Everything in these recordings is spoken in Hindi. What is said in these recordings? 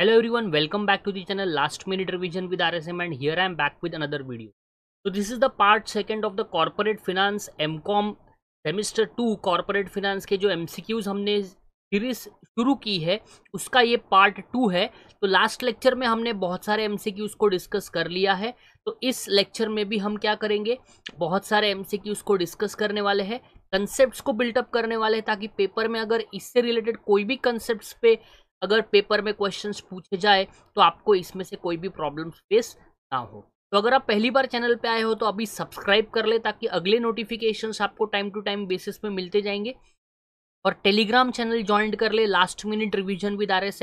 Hello everyone welcome back to the channel last minute revision with rsm and here i am back with another video so this is the part second of the corporate finance mcom semester two corporate finance के जो एमसीक्यूज हमने सीरीज शुरू की है उसका ये पार्ट टू है तो लास्ट लेक्चर में हमने बहुत सारे एम को डिस्कस कर लिया है तो इस लेक्चर में भी हम क्या करेंगे बहुत सारे एम को डिस्कस करने वाले हैं कंसेप्ट को बिल्टअप करने वाले हैं ताकि पेपर में अगर इससे रिलेटेड कोई भी कंसेप्ट पे अगर पेपर में क्वेश्चन पूछे जाए तो आपको इसमें से कोई भी प्रॉब्लम फेस ना हो तो अगर आप पहली बार चैनल पे आए हो तो अभी सब्सक्राइब कर ले ताकि अगले नोटिफिकेशंस आपको टाइम टू टाइम बेसिस पे मिलते जाएंगे और टेलीग्राम चैनल ज्वाइन कर ले last minute revision with R S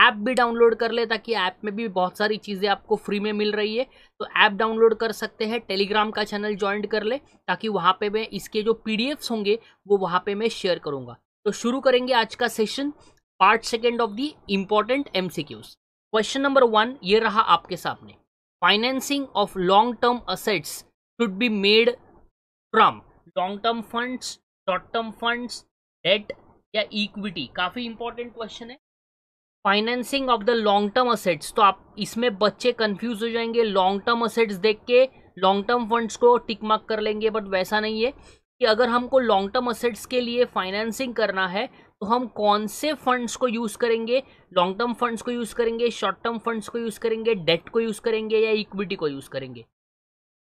app भी डाउनलोड कर ले ताकि ऐप में भी बहुत सारी चीज़ें आपको फ्री में मिल रही है तो ऐप डाउनलोड कर सकते हैं टेलीग्राम का चैनल ज्वाइन कर ले ताकि वहाँ पे मैं इसके जो पी होंगे वो वहाँ पे मैं शेयर करूँगा तो शुरू करेंगे आज का session part second of the important MCQs question number one ये रहा आपके सामने financing of long term assets should be made from long term funds short term funds debt या इक्विटी काफी इंपॉर्टेंट क्वेश्चन है financing of the long term assets तो आप इसमें बच्चे कंफ्यूज हो जाएंगे लॉन्ग टर्म असेट्स देख के लॉन्ग टर्म फंड्स को टिक मार्क कर लेंगे बट वैसा नहीं है कि अगर हमको लॉन्ग टर्म असेट्स के लिए फाइनेंसिंग करना है तो हम कौन से फंड्स को यूज़ करेंगे लॉन्ग टर्म फंड्स को यूज़ करेंगे शॉर्ट टर्म फंड्स को यूज़ करेंगे डेट को यूज़ करेंगे या इक्विटी को यूज़ करेंगे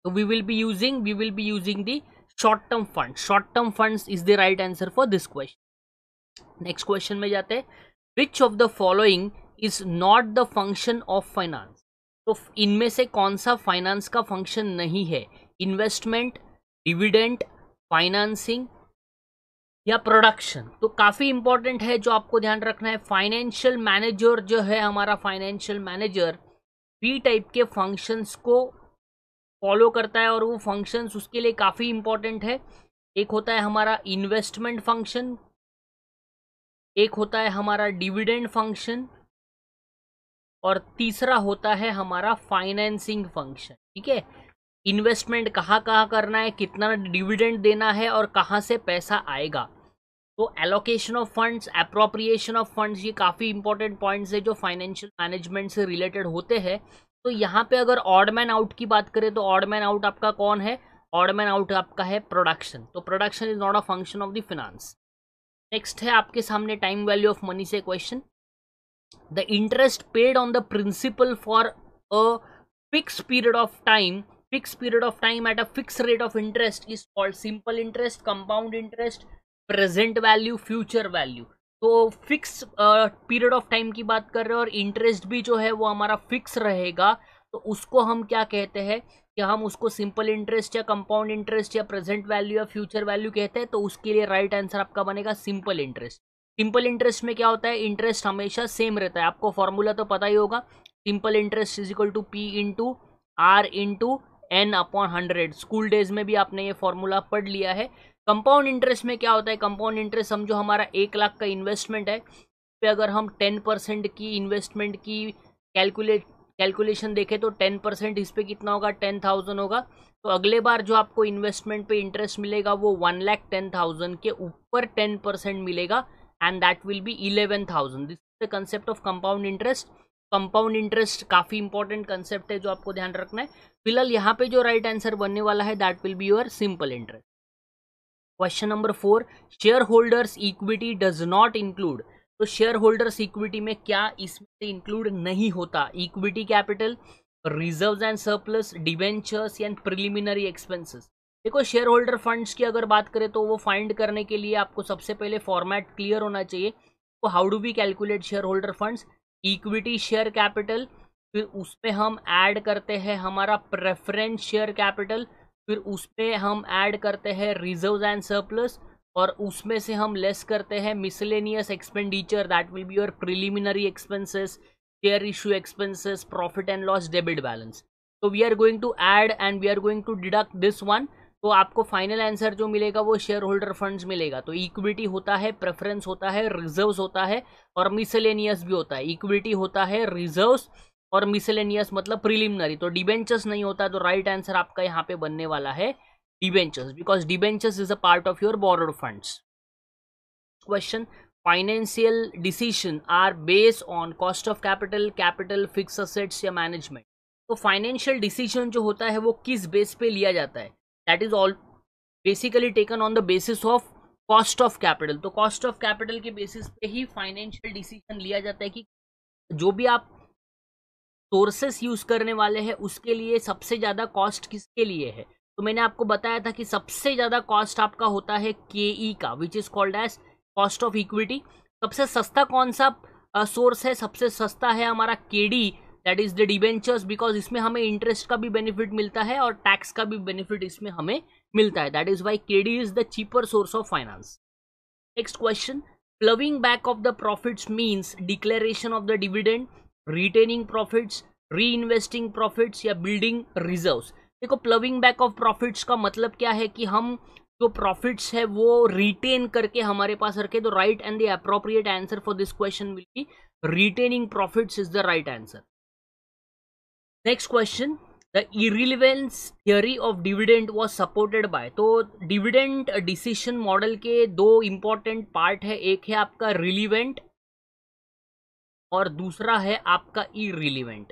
तो we will be using we will be using the short term fund short term funds is the right answer for this question next question में जाते हैं which of the following is not the function of finance तो इनमें से कौन सा फाइनेंस का फंक्शन नहीं है इन्वेस्टमेंट डिविडेंट फाइनेंसिंग या प्रोडक्शन तो काफ़ी इंपॉर्टेंट है जो आपको ध्यान रखना है फाइनेंशियल मैनेजर जो है हमारा फाइनेंशियल मैनेजर पी टाइप के फंक्शंस को फॉलो करता है और वो फंक्शंस उसके लिए काफ़ी इंपॉर्टेंट है एक होता है हमारा इन्वेस्टमेंट फंक्शन एक होता है हमारा डिविडेंड फंक्शन और तीसरा होता है हमारा फाइनेंसिंग फंक्शन ठीक है इन्वेस्टमेंट कहाँ कहाँ करना है कितना डिविडेंड देना है और कहाँ से पैसा आएगा तो allocation of funds appropriation of funds ये काफ़ी इंपॉर्टेंट पॉइंट्स है जो फाइनेंशियल मैनेजमेंट से रिलेटेड होते हैं तो यहाँ पे अगर ऑडमैन आउट की बात करें तो ऑडमैन आउट आपका कौन है ऑडमैन आउट आपका है प्रोडक्शन तो production is not a function of the finance next है आपके सामने टाइम वैल्यू ऑफ मनी से question the interest paid on the principal for a fix period of time fix period of time at a fix rate of interest is called simple interest compound interest present value future value तो फिक्स पीरियड ऑफ टाइम की बात कर रहे हैं और इंटरेस्ट भी जो है वो हमारा फिक्स रहेगा तो उसको हम क्या कहते हैं कि हम उसको सिंपल इंटरेस्ट या कंपाउंड इंटरेस्ट या प्रेजेंट वैल्यू या फ्यूचर वैल्यू कहते हैं तो उसके लिए राइट right आंसर आपका बनेगा सिंपल इंटरेस्ट सिंपल इंटरेस्ट में क्या होता है इंटरेस्ट हमेशा सेम रहता है आपको फॉर्मूला तो पता ही होगा simple interest is equal to P into R into N upon hundred school days में भी आपने ये फॉर्मूला पढ़ लिया है कंपाउंड इंटरेस्ट में क्या होता है कंपाउंड इंटरेस्ट हम जो हमारा एक लाख का इन्वेस्टमेंट है पे अगर हम टेन परसेंट की इन्वेस्टमेंट की कैलकुलेट कैलकुलेशन देखें तो टेन परसेंट इस पर कितना होगा टेन थाउजेंड होगा तो अगले बार जो आपको इन्वेस्टमेंट पे इंटरेस्ट मिलेगा वो वन लैख टेन थाउजेंड के ऊपर टेन परसेंट मिलेगा and that will be eleven thousand this is the concept of compound interest compound interest काफ़ी इंपॉर्टेंट कंसेप्ट है जो आपको ध्यान रखना है फिलहाल यहाँ पे जो राइट right आंसर बनने वाला है that will be your simple interest question number four share holders equity does not include तो शेयर होल्डर्स इक्विटी में क्या इसमें से इंक्लूड नहीं होता equity capital reserves and surplus debentures and preliminary expenses देखो शेयर होल्डर फंड्स की अगर बात करें तो वो फाइंड करने के लिए आपको सबसे पहले फॉर्मेट क्लियर होना चाहिए तो how do we calculate share holder funds equity share capital फिर उसमें हम ऐड करते हैं हमारा प्रेफरेंस शेयर कैपिटल फिर उस पर हम ऐड करते हैं रिजर्व एंड सरप्लस और उसमें से हम लेस करते हैं miscellaneous expenditure that will be your preliminary expenses share issue expenses profit and loss debit balance तो we are going to add and we are going to deduct this one तो आपको फाइनल आंसर जो मिलेगा वो शेयर होल्डर फंड्स मिलेगा तो इक्विटी होता है प्रेफरेंस होता है रिजर्व्स होता है और मिसलेनियस भी होता है इक्विटी होता है रिजर्व्स और मिसेलेनियस मतलब प्रिलिमिनरी तो डिबेंचर्स नहीं होता तो राइट आंसर आपका यहाँ पे बनने वाला है debentures because debentures is a part of your borrowed funds question financial decision are base on cost of capital capital fix assets या मैनेजमेंट तो फाइनेंशियल डिसीजन जो होता है वो किस बेस पे लिया जाता है that is all basically taken on the basis of cost of capital तो कॉस्ट ऑफ कैपिटल के बेसिस पे ही फाइनेंशियल डिसीजन लिया जाता है कि जो भी आप सोर्सेस यूज करने वाले हैं उसके लिए सबसे ज़्यादा कॉस्ट किसके लिए है तो मैंने आपको बताया था कि सबसे ज़्यादा कॉस्ट आपका होता है के ई e का which is called as cost of equity सबसे सस्ता कौन सा सोर्स uh, है सबसे सस्ता है हमारा K D that is the debentures because इसमें हमें इंटरेस्ट का भी बेनिफिट मिलता है और टैक्स का भी बेनिफिट इसमें हमें मिलता है that is why K D is the cheaper source of finance next question ploughing back of the profits means declaration of the dividend retaining profits reinvesting profits या बिल्डिंग रिजर्व देखो प्लविंग बैक ऑफ प्रॉफिट्स का मतलब क्या है कि हम जो प्रॉफिट्स है वो रिटेन करके हमारे पास रखे तो right and the appropriate answer for this question will be retaining profits is the right answer next question the irrelevance theory of dividend was supported by तो डिविडेंट डिसीशन मॉडल के दो इंपॉर्टेंट पार्ट है एक है आपका रिलिवेंट और दूसरा है आपका इ रिलीवेंट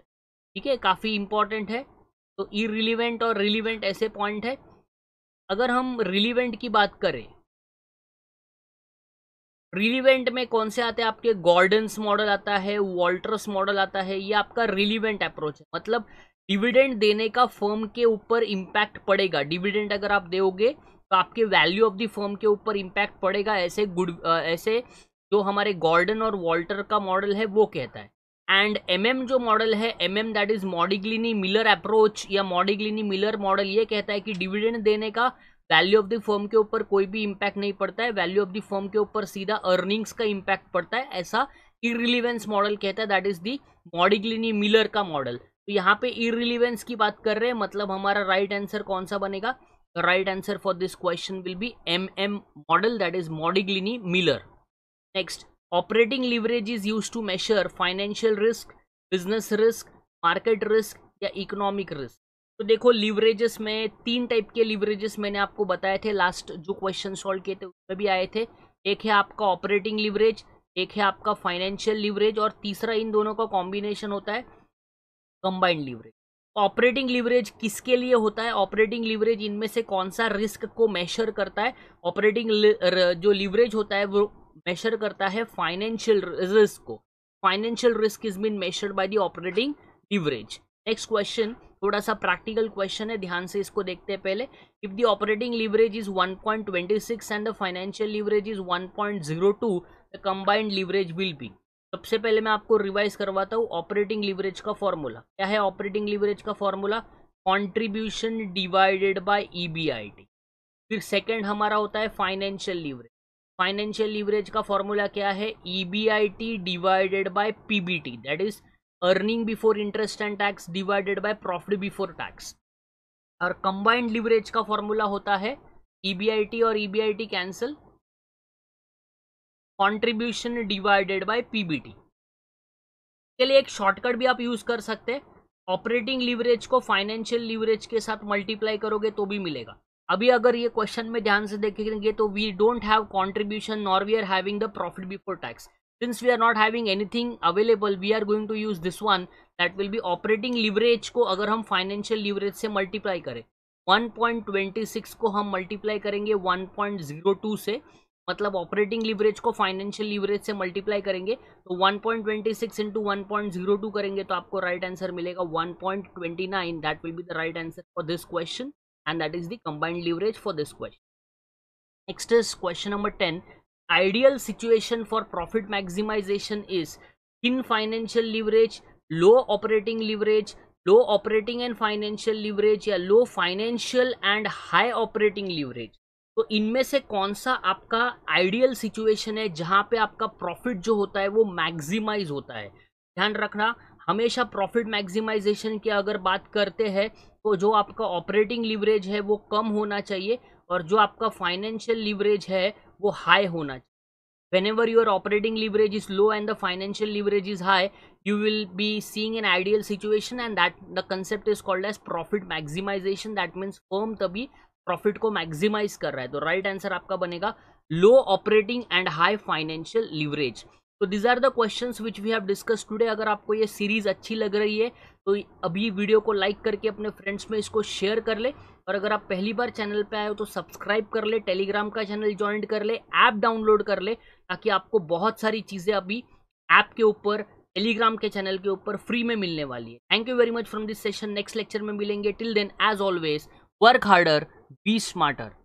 ठीक है काफ़ी इम्पॉर्टेंट है तो ई रिलीवेंट और रिलीवेंट ऐसे पॉइंट है अगर हम रिलीवेंट की बात करें रिलीवेंट में कौन से आते हैं आपके गॉर्डन्स मॉडल आता है वॉल्टर्स मॉडल आता है ये आपका रिलीवेंट अप्रोच है मतलब डिविडेंड देने का फर्म के ऊपर इम्पैक्ट पड़ेगा डिविडेंड अगर आप दोगे तो आपके वैल्यू ऑफ द फर्म के ऊपर इम्पैक्ट पड़ेगा ऐसे गुड ऐसे जो हमारे गॉर्डन और वॉल्टर का मॉडल है वो कहता है एंड एम एम जो मॉडल है M M that is Modigliani Miller approach या मॉडिग्लिनी मिलर मॉडल ये कहता है कि डिविडेंड देने का वैल्यू ऑफ द फर्म के ऊपर कोई भी इम्पैक्ट नहीं पड़ता है वैल्यू ऑफ द फर्म के ऊपर सीधा अर्निंग्स का इम्पैक्ट पड़ता है ऐसा इरिलीवेंस मॉडल कहता है that is the Modigliani Miller का मॉडल तो यहाँ पे इरिलीवेंस की बात कर रहे हैं मतलब हमारा राइट right आंसर कौन सा बनेगा right answer for this question will be M M model that is Modigliani Miller Next, operating leverage is used to measure financial risk, business risk, market risk या economic risk. तो देखो लीवरेजेस में तीन टाइप के लीवरेजेस मैंने आपको बताए थे लास्ट जो क्वेश्चन सॉल्व किए थे उसमें भी आए थे एक है आपका ऑपरेटिंग लीवरेज एक है आपका फाइनेंशियल लीवरेज और तीसरा इन दोनों का कॉम्बिनेशन होता है कंबाइंड लीवरेज ऑपरेटिंग लीवरेज किसके लिए होता है ऑपरेटिंग लीवरेज इनमें से कौन सा रिस्क को मेशर करता है ऑपरेटिंग जो लीवरेज होता है वो मेशर करता है फाइनेंशियल रिस्क को financial risk is been measured by the operating leverage next question थोड़ा सा प्रैक्टिकल क्वेश्चन है ध्यान से इसको देखते हैं पहले if the operating leverage is 1.26 and the financial leverage is 1.02 the combined leverage will be सबसे पहले मैं आपको रिवाइज करवाता हूँ ऑपरेटिंग लिवरेज का फॉर्मूला क्या है ऑपरेटिंग लिवरेज का formula contribution divided by E फिर सेकेंड हमारा होता है फाइनेंशियल लिवरेज फाइनेंशियल लीवरेज का फॉर्मूला क्या है E divided by PBT that is earning before interest and tax divided by profit before tax और कंबाइंड लीवरेज का फॉर्मूला होता है ई e और E cancel contribution divided by PBT के लिए एक शॉर्टकट भी आप यूज कर सकते हैं ऑपरेटिंग लीवरेज को फाइनेंशियल लीवरेज के साथ मल्टीप्लाई करोगे तो भी मिलेगा अभी अगर ये क्वेश्चन में ध्यान से देखेंगे तो we don't have contribution nor we are having the profit before tax since we are not having anything available we are going to use this one that will be operating leverage को अगर हम फाइनेंशियल लिवरेज से मल्टीप्लाई करें 1.26 को हम मल्टीप्लाई करेंगे 1.02 से मतलब ऑपरेटिंग लिवरेज को फाइनेंशियल लिवरेज से मल्टीप्लाई करेंगे तो 1.26 point twenty six into one करेंगे तो आपको राइट right आंसर मिलेगा 1.29 that will be the right answer for this question and that is the combined leverage for this question. Next is question number 10. Ideal situation for profit maximization is thin financial leverage, low operating leverage, low operating and financial leverage या low financial and high operating leverage तो इनमें से कौन सा आपका आइडियल सिचुएशन है जहां पे आपका प्रॉफिट जो होता है वो मैक्सिमाइज होता है ध्यान रखना हमेशा प्रॉफिट मैक्सिमाइजेशन की अगर बात करते हैं तो जो आपका ऑपरेटिंग लिवरेज है वो कम होना चाहिए और जो आपका फाइनेंशियल लिवरेज है वो हाई होना चाहिए whenever your operating leverage is low and the financial leverage is high you will be seeing an ideal situation and that the concept is called as profit maximisation that means firm तभी प्रॉफिट को मैक्सिमाइज कर रहा है तो राइट right आंसर आपका बनेगा low operating and high financial leverage तो these are the questions which we have discuss today अगर आपको ये सीरीज़ अच्छी लग रही है तो अभी वीडियो को लाइक करके अपने फ्रेंड्स में इसको शेयर कर ले और अगर आप पहली बार चैनल पे आए हो तो सब्सक्राइब कर ले टेलीग्राम का चैनल ज्वाइन कर ले ऐप डाउनलोड कर ले ताकि आपको बहुत सारी चीज़ें अभी ऐप के ऊपर टेलीग्राम के चैनल के ऊपर फ्री में मिलने वाली है thank you very much from this session next lecture में मिलेंगे till then as always work harder be smarter